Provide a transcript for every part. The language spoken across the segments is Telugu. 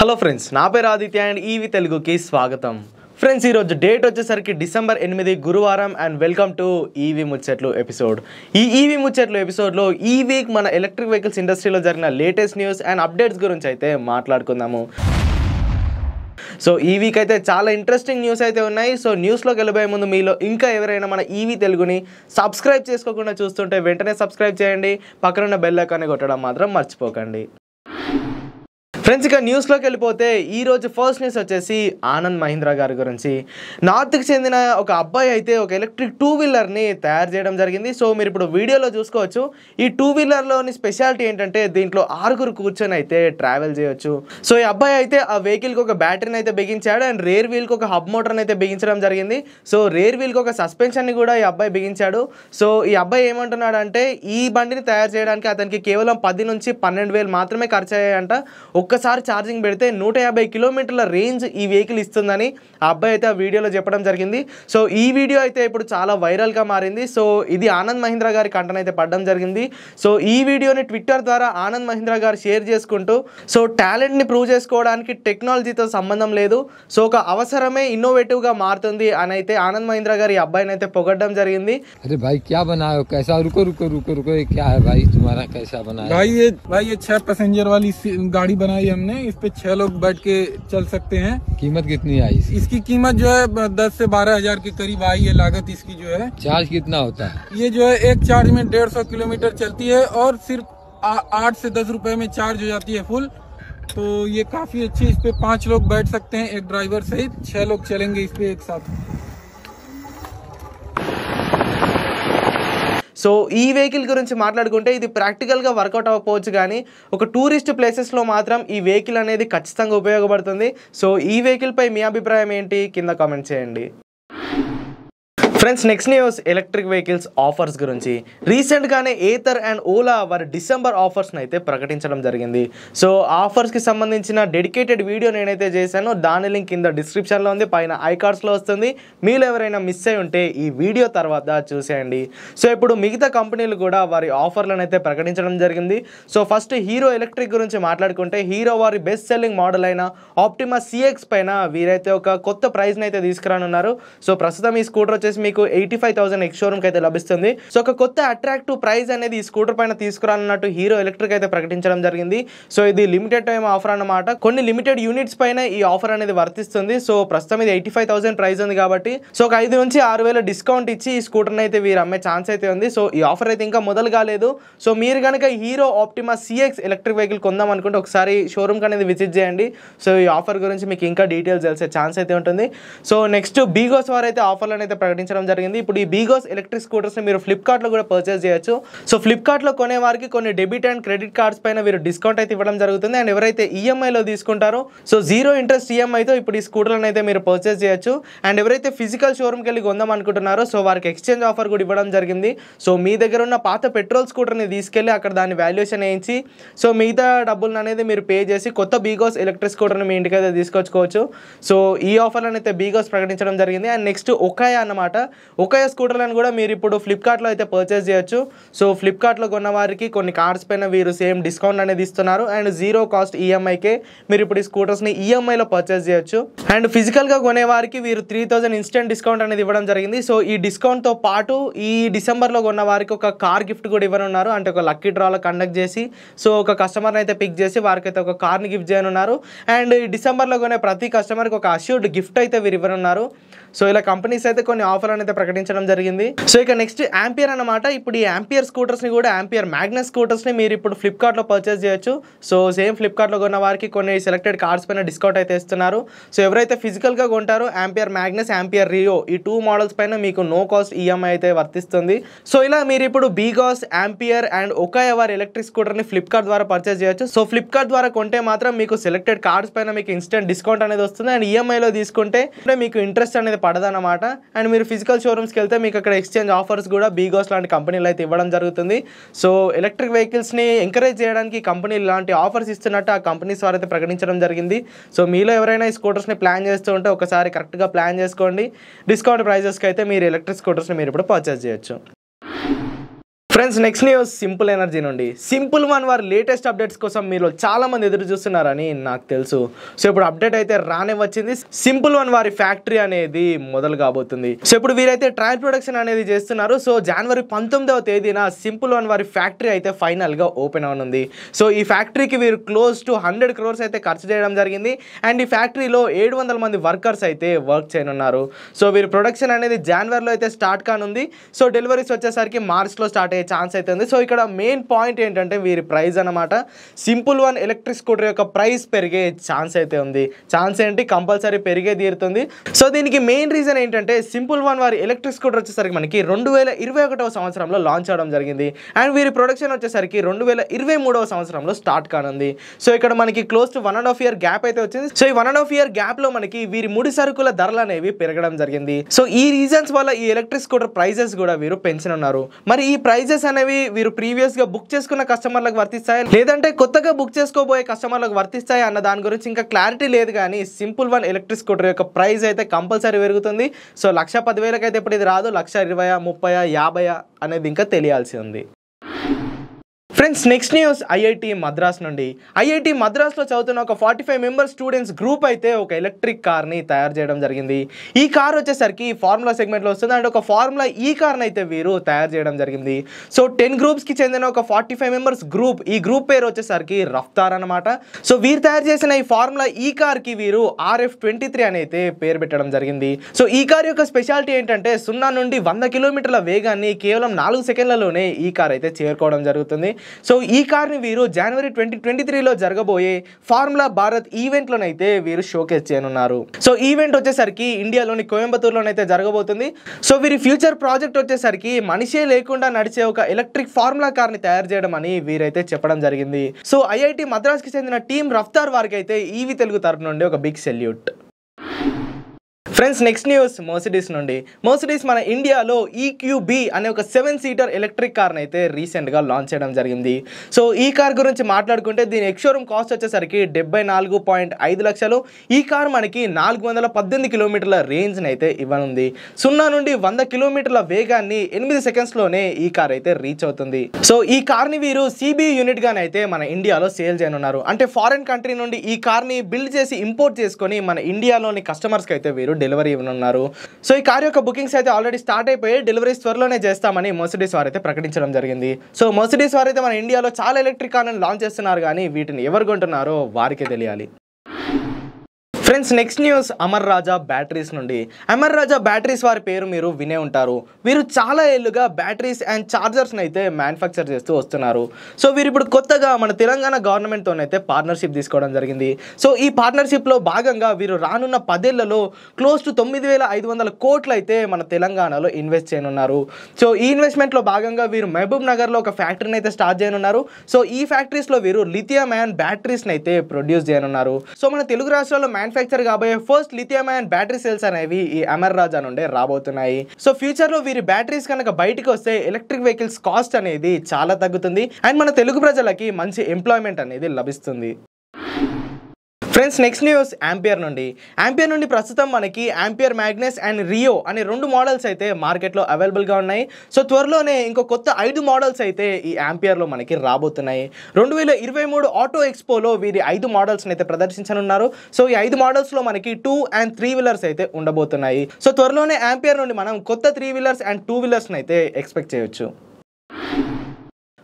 హలో ఫ్రెండ్స్ నా పేరు ఆదిత్య అండ్ ఈవి తెలుగుకి స్వాగతం ఫ్రెండ్స్ ఈరోజు డేట్ వచ్చేసరికి డిసెంబర్ ఎనిమిది గురువారం అండ్ వెల్కమ్ టు ఈవీ ముచ్చట్లు ఎపిసోడ్ ఈ ఈవీ ముచ్చట్లు ఎపిసోడ్లో ఈ వీక్ మన ఎలక్ట్రిక్ వెహికల్స్ ఇండస్ట్రీలో జరిగిన లేటెస్ట్ న్యూస్ అండ్ అప్డేట్స్ గురించి అయితే మాట్లాడుకుందాము సో ఈ వీక్ అయితే చాలా ఇంట్రెస్టింగ్ న్యూస్ అయితే ఉన్నాయి సో న్యూస్లోకి వెళ్ళబోయే ముందు మీలో ఇంకా ఎవరైనా మన ఈవీ తెలుగుని సబ్స్క్రైబ్ చేసుకోకుండా చూస్తుంటే వెంటనే సబ్స్క్రైబ్ చేయండి పక్కనున్న బెల్ ఐకాన్ని కొట్టడం మాత్రం మర్చిపోకండి ఫ్రెండ్స్ ఇక న్యూస్లోకి వెళ్ళిపోతే ఈరోజు ఫస్ట్ న్యూస్ వచ్చేసి ఆనంద్ మహీంద్రా గారి గురించి నార్త్కి చెందిన ఒక అబ్బాయి అయితే ఒక ఎలక్ట్రిక్ టూ వీలర్ని తయారు చేయడం జరిగింది సో మీరు ఇప్పుడు వీడియోలో చూసుకోవచ్చు ఈ టూ వీలర్లోని స్పెషాలిటీ ఏంటంటే దీంట్లో ఆరుగురు కూర్చొని అయితే ట్రావెల్ చేయొచ్చు సో ఈ అబ్బాయి అయితే ఆ వెహికల్కి ఒక బ్యాటరీని అయితే బిగించాడు అండ్ రేర్ వీల్కి ఒక హబ్ మోటార్ని అయితే బిగించడం జరిగింది సో రేర్ వీల్కి ఒక సస్పెన్షన్ని కూడా ఈ అబ్బాయి బిగించాడు సో ఈ అబ్బాయి ఏమంటున్నాడంటే ఈ బండిని తయారు చేయడానికి అతనికి కేవలం పది నుంచి పన్నెండు వేలు మాత్రమే ఖర్చు అయ్యాయంట ఒక్క ఒక్కసారి ఛార్జింగ్ పెడితే నూట యాభై కిలోమీటర్ల రేంజ్ ఈ వెహికల్ ఇస్తుందని ఆ అబ్బాయి అయితే ఆ వీడియోలో చెప్పడం జరిగింది సో ఈ వీడియో అయితే ఇప్పుడు చాలా వైరల్గా మారింది సో ఇది ఆనంద్ మహీంద్రా గారి కంటన అయితే పడడం జరిగింది సో ఈ వీడియోని ట్విట్టర్ ద్వారా ఆనంద్ మహీంద్రా గారు షేర్ చేసుకుంటూ సో టాలెంట్ని ప్రూవ్ చేసుకోవడానికి టెక్నాలజీతో సంబంధం లేదు సో ఒక అవసరమే ఇన్నోవేటివ్గా మారుతుంది అని అయితే ఆనంద్ మహీంద్రా గారు ఈ అబ్బాయిని అయితే పొగడడం జరిగింది అరే భాయ్ క్యా బనాయో కైసా రుకో రుకో రుకో రుకో క్యా భాయ్ తుమారా కైసా భాయ్ बनाई हमने इस पे छह लोग बैठ के चल सकते हैं कीमत कितनी आई इसकी, इसकी कीमत जो है दस से बारह हजार के करीब आई है लागत इसकी जो है चार्ज कितना होता है ये जो है एक चार्ज में डेढ़ सौ किलोमीटर चलती है और सिर्फ आठ से दस रुपए में चार्ज हो जाती है फुल तो ये काफी अच्छी इस पे पांच लोग बैठ सकते हैं एक ड्राइवर सहित छह लोग चलेंगे इस पे एक साथ సో ఈ వెహికల్ గురించి మాట్లాడుకుంటే ఇది ప్రాక్టికల్గా వర్కౌట్ అవ్వకపోవచ్చు కానీ ఒక టూరిస్ట్ ప్లేసెస్లో మాత్రం ఈ వెహికల్ అనేది ఖచ్చితంగా ఉపయోగపడుతుంది సో ఈ వెహికల్పై మీ అభిప్రాయం ఏంటి కింద కామెంట్ చేయండి friends next news electric vehicles offers గురించి రీసెంట్గానే ఏథర్ అండ్ ఓలా వారి డిసెంబర్ ఆఫర్స్ని అయితే ప్రకటించడం జరిగింది సో ఆఫర్స్కి సంబంధించిన డెడికేటెడ్ వీడియో నేనైతే చేశాను దాని లింక్ కింద డిస్క్రిప్షన్లో ఉంది పైన ఐకార్డ్స్లో వస్తుంది మీరు ఎవరైనా మిస్ అయి ఉంటే ఈ వీడియో తర్వాత చూసేయండి సో ఇప్పుడు మిగతా కంపెనీలు కూడా వారి ఆఫర్లను అయితే ప్రకటించడం జరిగింది సో ఫస్ట్ హీరో ఎలక్ట్రిక్ గురించి మాట్లాడుకుంటే హీరో వారి బెస్ట్ సెల్లింగ్ మోడల్ అయిన ఆప్టిమా సిఎక్స్ పైన వీరైతే ఒక కొత్త ప్రైజ్ని అయితే తీసుకురానున్నారు సో ప్రస్తుతం ఈ స్కూటర్ వచ్చేసి మీకు ఎయిటీ ఫైవ్ థౌసండ్ ఎక్స్ షోరూమ్కి అయితే లభిస్తుంది సో ఒక కొత్త అట్రాక్టివ్ ప్రైస్ అనేది ఈ స్కూటర్ పైన తీసుకురానున్నట్టు హీరో ఎలక్ట్రిక్ అయితే ప్రకటించడం జరిగింది సో ఇది లిమిటెడ్ టైమ్ ఆఫర్ అన్నమాట కొన్ని లిమిటెడ్ యూనిట్స్ పైన ఈ ఆఫర్ అనేది వర్తిస్తుంది సో ప్రస్తుతం ఇది ఎయిటీ ఫైవ్ థౌసండ్ ప్రైస్ ఉంది కాబట్టి సో ఒక ఐదు నుంచి ఆరు వేల డిస్కౌంట్ ఇచ్చి ఈ స్కూటర్ అయితే వీరు అమ్మే ఛాన్స్ అయితే ఉంది సో ఈ ఆఫర్ అయితే ఇంకా మొదలు కాలేదు సో మీరు కనుక Hero Optima CX electric vehicle కొందాం అనుకుంటే ఒకసారి షోరూమ్ అనేది విజిట్ చేయండి సో ఈ ఆఫర్ గురించి మీకు ఇంకా డీటెయిల్స్ తెలిసే ఛాన్స్ అయితే ఉంటుంది సో నెక్స్ట్ బీగోస్ వారు అయితే ఆఫర్లను అయితే ప్రకటించడం చేయడం జరిగింది ఇప్పుడు ఈ బీగోస్ ఎలక్ట్రిక్ స్కూటర్స్ని మీరు ఫ్లిప్కార్ట్లో కూడా పర్చేస్ చేయొచ్చు సో ఫ్లిప్కార్ట్లో కొనే వారికి కొన్ని డెబిట్ అండ్ క్రెడిట్ కార్డ్స్ పైన మీరు డిస్కౌంట్ అయితే ఇవ్వడం జరుగుతుంది అండ్ ఎవరైతే ఈఎంఐలో e తీసుకుంటారో సో జీరో ఇంట్రెస్ట్ ఈఎంఐతో ఇప్పుడు ఈ స్కూటర్లను అయితే మీరు పర్చేస్ చేయొచ్చు అండ్ ఎవరైతే ఫిజికల్ షోరూమ్కి వెళ్ళి కొందాం అనుకుంటున్నారో సో వారికి ఎక్స్చేంజ్ ఆఫర్ కూడా ఇవ్వడం జరిగింది సో మీ దగ్గర ఉన్న పాత పెట్రోల్ స్కూటర్ని తీసుకెళ్ళి అక్కడ దాని వాల్యుయేషన్ వేయించి సో మిగతా డబ్బులను అనేది మీరు పే చేసి కొత్త బీగోస్ ఎలక్ట్రిక్ స్కూటర్ని మీ ఇంటికైతే తీసుకొచ్చుకోవచ్చు సో ఈ ఆఫర్లను అయితే బీగోస్ ప్రకటించడం జరిగింది అండ్ నెక్స్ట్ ఒకాయ అన్నమాట ఒకే స్కూటర్లను కూడా మీరు ఇప్పుడు ఫ్లిప్కార్ట్లో అయితే పర్చేస్ చేయొచ్చు సో ఫ్లిప్కార్ట్లో కొన్న వారికి కొన్ని కార్డ్స్ పైన వీరు సేమ్ డిస్కౌంట్ అనేది ఇస్తున్నారు అండ్ జీరో కాస్ట్ ఈఎంఐకే e మీరు ఇప్పుడు ఈ స్కూటర్స్ని ఈఎంఐలో e పర్చేస్ చేయొచ్చు అండ్ ఫిజికల్గా కొనే వారికి వీరు త్రీ థౌసండ్ ఇన్స్టెంట్ డిస్కౌంట్ అనేది ఇవ్వడం జరిగింది సో ఈ డిస్కౌంట్తో పాటు ఈ డిసెంబర్లో కొన్న వారికి ఒక కార్ గిఫ్ట్ కూడా ఇవ్వనున్నారు అంటే ఒక లక్కీ డ్రాలో కండక్ట్ చేసి సో ఒక కస్టమర్ని అయితే పిక్ చేసి వారికైతే ఒక కార్ని గిఫ్ట్ చేయనున్నారు అండ్ ఈ డిసెంబర్లో కొనే ప్రతి కస్టమర్కి ఒక అష్యూర్డ్ గిఫ్ట్ అయితే వీరు ఇవ్వనున్నారు సో ఇలా కంపెనీస్ అయితే కొన్ని ఆఫర్ అయితే ప్రకటించడం జరిగింది సో ఇక నెక్స్ట్ యాంపియర్ అనమాట ఇప్పుడు ఈ యాంపియర్ స్కూటర్స్ని కూడా యాంపియర్ మ్యాగ్నస్ స్కూటర్స్ని మీరు ఇప్పుడు ఫ్లిప్కార్ట్లో పర్చేస్ చేయొచ్చు సో సేమ్ ఫ్లిప్కార్ట్లో కొన్న వారికి కొన్ని సెలెక్టెడ్ కార్డ్స్ పైన డిస్కౌంట్ అయితే ఇస్తున్నారు సో ఎవరైతే ఫిజికల్ గా కొంటారో యాంపియర్ మ్యాగ్నస్ యాంపియర్ రియో ఈ టూ మోడల్స్ పైన మీకు నో కాస్ట్ ఈఎంఐ అయితే వర్తిస్తుంది సో ఇలా మీరు ఇప్పుడు బీగాస్ యాంపియర్ అండ్ ఒక ఎవర్ ఎలక్ట్రిక్ స్కూటర్ని ఫ్లిప్కార్ట్ ద్వారా పర్చేస్ చేయొచ్చు సో ఫ్లిప్కార్ట్ ద్వారా కొంటే మాత్రం మీకు సెలెక్టెడ్ కార్డ్స్ పైన మీకు ఇన్స్టెంట్ డిస్కౌంట్ అనేది వస్తుంది అండ్ ఈఎంఐలో e తీసుకుంటే మీకు ఇంట్రెస్ట్ అనేది పడదనమాట అండ్ మీరు ఫిజికల్ వెహికల్ షోరూమ్స్కి వెళ్తే మీకు అక్కడ ఎక్స్చేంజ్ ఆఫర్స్ కూడా బీగోస్ లాంటి కంపెనీలు అయితే ఇవ్వడం జరుగుతుంది సో ఎలక్ట్రిక్ వెహికల్స్ని ఎంకరేజ్ చేయడానికి కంపెనీలు ఇలాంటి ఆఫర్స్ ఇస్తున్నట్టు ఆ కంపెనీస్ వారు అయితే ప్రకటించడం జరిగింది సో మీలో ఎవరైనా ఈ స్కూటర్స్ని ప్లాన్ చేస్తూ ఉంటే ఒకసారి కరెక్ట్గా ప్లాన్ చేసుకోండి డిస్కౌంట్ ప్రైజెస్కి అయితే మీరు ఎలక్ట్రిక్ స్కూటర్స్ని మీరు ఇప్పుడు పర్చేస్ చేయొచ్చు friends next news Simple Energy నుండి సింపుల్ వన్ వారి లేటెస్ట్ అప్డేట్స్ కోసం మీరు చాలామంది ఎదురు చూస్తున్నారని నాకు తెలుసు సో ఇప్పుడు అప్డేట్ అయితే రానే వచ్చింది సింపుల్ వన్ వారి ఫ్యాక్టరీ అనేది మొదలు కాబోతుంది సో ఇప్పుడు వీరైతే ట్రయల్ ప్రొడక్షన్ అనేది చేస్తున్నారు సో జనవరి పంతొమ్మిదవ తేదీన సింపుల్ వన్ వారి ఫ్యాక్టరీ అయితే ఫైనల్గా ఓపెన్ అవనుంది సో ఈ ఫ్యాక్టరీకి వీరు క్లోజ్ టు హండ్రెడ్ క్రోర్స్ అయితే ఖర్చు చేయడం జరిగింది అండ్ ఈ ఫ్యాక్టరీలో ఏడు వందల మంది వర్కర్స్ అయితే వర్క్ చేయనున్నారు సో వీరి ప్రొడక్షన్ అనేది జనవరిలో అయితే స్టార్ట్ కానుంది సో డెలివరీస్ వచ్చేసరికి మార్చ్లో స్టార్ట్ అయ్యే ఛాన్స్ అయితే ఉంది సో ఇక్కడ మెయిన్ పాయింట్ ఏంటంటే వీరి ప్రైజ్ అనమాట సింపుల్ వన్ ఎలక్ట్రిక్ స్కూటర్ యొక్క ప్రైస్ పెరిగే ఛాన్స్ అయితే ఉంది ఛాన్స్ ఏంటి కంపల్సరీ పెరిగే తీరుతుంది సో దీనికి మెయిన్ రీజన్ ఏంటంటే సింపుల్ వన్ వారి ఎలక్ట్రిక్ స్కూటర్ వచ్చేసరికి మనకి రెండు వేల ఇరవై ఒకటవ సంవత్సరంలో లాంచ్ అవడం జరిగింది అండ్ వీరి ప్రొడక్షన్ వచ్చేసరికి రెండు వేల ఇరవై మూడవ సంవత్సరంలో స్టార్ట్ కానుంది సో ఇక్కడ మనకి close to one and half year gap అయితే వచ్చింది సో ఈ one and half year gap లో మనకి వీరి ముడి సరుకుల ధరలు అనేవి పెరగడం జరిగింది సో ఈ రీజన్స్ వల్ల ఈ ఎలక్ట్రిక్ స్కూటర్ ప్రైజెస్ కూడా వీరు పెంచనున్నారు మరి ఈ ప్రైజెస్ చార్జెస్ అనేవి వీరు ప్రీవియస్గా బుక్ చేసుకున్న కస్టమర్లకు వర్తిస్తాయి లేదంటే కొత్తగా బుక్ చేసుకోబోయే కస్టమర్లకు వర్తిస్తాయి అన్న దాని గురించి ఇంకా క్లారిటీ లేదు కానీ సింపుల్ వన్ ఎలక్ట్రిక్ స్కూటర్ యొక్క ప్రైస్ అయితే కంపల్సరీ పెరుగుతుంది సో లక్ష పదివేలకైతే ఇప్పుడు ఇది రాదు లక్ష ఇరవై ముప్పై యాభై అనేది ఇంకా తెలియాల్సి ఉంది friends next news IIT Madras నుండి ఐఐటి మద్రాస్లో చదువుతున్న ఒక forty five member students group అయితే ఒక ఎలక్ట్రిక్ కార్ని తయారు చేయడం జరిగింది ఈ కార్ వచ్చేసరికి ఫార్ములా సెగ్మెంట్లో వస్తుంది అండ్ ఒక ఫార్ములా ఈ కార్ని అయితే వీరు తయారు చేయడం జరిగింది సో టెన్ గ్రూప్స్కి చెందిన ఒక ఫార్టీ ఫైవ్ మెంబర్స్ గ్రూప్ ఈ గ్రూప్ పేరు వచ్చేసరికి రఫ్తార్ అనమాట సో వీరు తయారు చేసిన ఈ ఫార్ములా ఈ కార్కి వీరు ఆర్ఎఫ్ ట్వంటీ త్రీ అని అయితే పేరు పెట్టడం జరిగింది సో ఈ కార్ యొక్క స్పెషాలిటీ ఏంటంటే సున్నా నుండి వంద కిలోమీటర్ల వేగాన్ని కేవలం నాలుగు సెకండ్లలోనే ఈ కార్ అయితే చేరుకోవడం జరుగుతుంది సో ఈ కార్ని వీరు జనవరి ట్వంటీ ట్వంటీ త్రీలో జరగబోయే ఫార్ములా భారత్ ఈవెంట్లోనైతే వీరు షోకేస్ చేయనున్నారు సో ఈవెంట్ వచ్చేసరికి ఇండియాలోని కోయంబత్తూరులోనైతే జరగబోతుంది సో వీరి ఫ్యూచర్ ప్రాజెక్ట్ వచ్చేసరికి మనిషే లేకుండా నడిచే ఒక ఎలక్ట్రిక్ ఫార్ములా కార్ని తయారు చేయడం అని వీరైతే చెప్పడం జరిగింది సో ఐఐటి మద్రాస్కి చెందిన టీం రఫ్తార్ వారికి అయితే ఈవి తెలుగు తరపు నుండి ఒక big salute friends next news Mercedes నుండి మోసిడీస్ మన ఇండియాలో ఈక్యూబీ e అనే ఒక సెవెన్ సీటర్ ఎలక్ట్రిక్ కార్ని అయితే రీసెంట్గా లాంచ్ చేయడం జరిగింది సో ఈ కార్ గురించి మాట్లాడుకుంటే దీని ఎక్స్షోరూమ్ కాస్ట్ వచ్చేసరికి డెబ్బై నాలుగు పాయింట్ ఐదు లక్షలు ఈ కార్ మనకి నాలుగు వందల పద్దెనిమిది కిలోమీటర్ల రేంజ్ని అయితే ఇవ్వనుంది సున్నా నుండి వంద కిలోమీటర్ల వేగాన్ని ఎనిమిది సెకండ్స్లోనే ఈ కార్ అయితే రీచ్ అవుతుంది సో ఈ కార్ని వీరు సిబి యూనిట్గానే అయితే మన ఇండియాలో సేల్ చేయనున్నారు అంటే ఫారిన్ కంట్రీ నుండి ఈ కార్ని బిల్డ్ చేసి ఇంపోర్ట్ చేసుకొని మన ఇండియాలోని కస్టమర్స్కి అయితే వీరు డెలివరీ ఇవ్వనున్నారు సో ఈ కార్ యొక్క బుకింగ్స్ అయితే ఆల్రెడీ స్టార్ట్ అయిపోయి డెలివరీస్ త్వరలోనే చేస్తామని మోసిడీస్ వారు అయితే ప్రకటించడం జరిగింది సో మోసిడీస్ వారు అయితే మన ఇండియాలో చాలా ఎలక్ట్రిక్ కార్లను లాంచ్ చేస్తున్నారు కానీ వీటిని ఎవరు కొంటున్నారో వారికే తెలియాలి friends next news Amar Raja batteries నుండి అమర్ రాజా బ్యాటరీస్ వారి పేరు మీరు వినే ఉంటారు వీరు చాలా ఏళ్ళుగా బ్యాటరీస్ అండ్ ఛార్జర్స్ని అయితే మ్యానుఫ్యాక్చర్ చేస్తూ వస్తున్నారు సో వీరు ఇప్పుడు కొత్తగా మన తెలంగాణ గవర్నమెంట్తోనైతే పార్ట్నర్షిప్ తీసుకోవడం జరిగింది సో ఈ పార్ట్నర్షిప్లో భాగంగా వీరు రానున్న పదేళ్లలో క్లోజ్ టు తొమ్మిది వేల ఐదు వందల కోట్లు అయితే మన తెలంగాణలో ఇన్వెస్ట్ చేయనున్నారు సో ఈ ఇన్వెస్ట్మెంట్లో భాగంగా వీరు మహబూబ్ నగర్లో ఒక ఫ్యాక్టరీని అయితే స్టార్ట్ చేయనున్నారు సో ఈ ఫ్యాక్టరీస్లో వీరు లిథియం మ్యాన్ బ్యాటరీస్ని అయితే ప్రొడ్యూస్ చేయనున్నారు సో మన తెలుగు రాష్ట్రాల్లో మ్యానుఫ్యాక్చర్ మ్యానుఫ్యాక్చర్ కాబోయే first lithium ion battery cells అనేవి ఈ అమర్ రాజా నుండే రాబోతున్నాయి సో ఫ్యూచర్లో వీరి బ్యాటరీస్ కనుక బయటకు వస్తే ఎలక్ట్రిక్ వెహికల్స్ కాస్ట్ అనేది చాలా తగ్గుతుంది అండ్ మన తెలుగు ప్రజలకి మంచి ఎంప్లాయ్మెంట్ అనేది లభిస్తుంది ఫ్రెండ్స్ నెక్స్ట్ న్యూస్ యాంపియర్ నుండి యాంపియర్ నుండి ప్రస్తుతం మనకి యాంపియర్ మ్యాగ్నెస్ అండ్ రియో అనే రెండు మోడల్స్ అయితే మార్కెట్లో అవైలబుల్గా ఉన్నాయి సో త్వరలోనే ఇంకో కొత్త ఐదు మోడల్స్ అయితే ఈ యాంపియర్లో మనకి రాబోతున్నాయి రెండు వేల ఇరవై మూడు ఆటో ఎక్స్పోలో వీరి ఐదు మోడల్స్ని అయితే ప్రదర్శించనున్నారు సో ఈ ఐదు మోడల్స్లో మనకి టూ అండ్ త్రీ వీలర్స్ అయితే ఉండబోతున్నాయి సో త్వరలోనే యాంపియర్ నుండి మనం కొత్త త్రీ వీలర్స్ అండ్ టూ వీలర్స్ని అయితే ఎక్స్పెక్ట్ చేయొచ్చు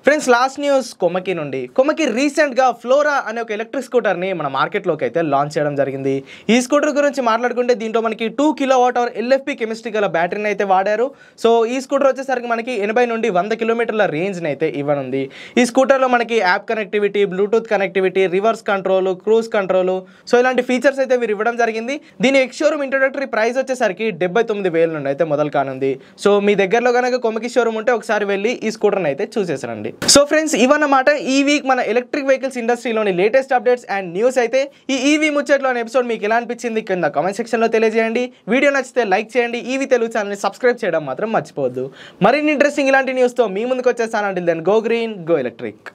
ఫ్రెండ్స్ లాస్ట్ న్యూస్ కొమకి నుండి కొమకి రీసెంట్గా ఫ్లోరా అనే ఒక ఎలక్ట్రిక్ స్కూటర్ని మన మార్కెట్లోకి అయితే లాంచ్ చేయడం జరిగింది ఈ స్కూటర్ గురించి మాట్లాడుకుంటే దీంట్లో మనకి two kilowatt hour LFP chemistry గల బ్యాటరీని అయితే వాడారు సో ఈ స్కూటర్ వచ్చేసరికి మనకి ఎనభై నుండి వంద కిలోమీటర్ల రేంజ్ని అయితే ఇవ్వనుంది ఈ స్కూటర్లో మనకి app connectivity Bluetooth connectivity reverse control cruise control so ఇలాంటి ఫీచర్స్ అయితే వీరు ఇవ్వడం జరిగింది దీని ఎక్స్షోరూమ్ ఇంట్రొడక్టరీ ప్రైస్ వచ్చేసరికి డెబ్బై తొమ్మిది వేల నుండి అయితే మొదలు కానుంది సో మీ దగ్గరలో కనుక కొమకి షోరూమ్ ఉంటే ఒకసారి వెళ్ళి ఈ స్కూటర్ని అయితే చూసేసారండి సో ఫ్రెండ్స్ ఇవన్నమాట ఈ వీక్ మన ఎలక్ట్రిక్ వెహికల్స్ ఇండస్ట్రీలోని లేటెస్ట్ అప్డేట్స్ అండ్ న్యూస్ అయితే ఈ ఈవీ e ముచ్చట్లో ఎపిసోడ్ మీకు ఎలా అనిపించింది కింద కామెంట్ సెక్షన్లో తెలియజేయండి వీడియో నచ్చితే లైక్ చేయండి ఈవీ e తెలుగు ఛానల్ని సబ్స్క్రైబ్ చేయడం మాత్రం మర్చిపోవద్దు మరిన్ని ఇంట్రెస్టింగ్ ఇలాంటి న్యూస్తో మీ ముందుకు వచ్చేస్తానంటే then go green go electric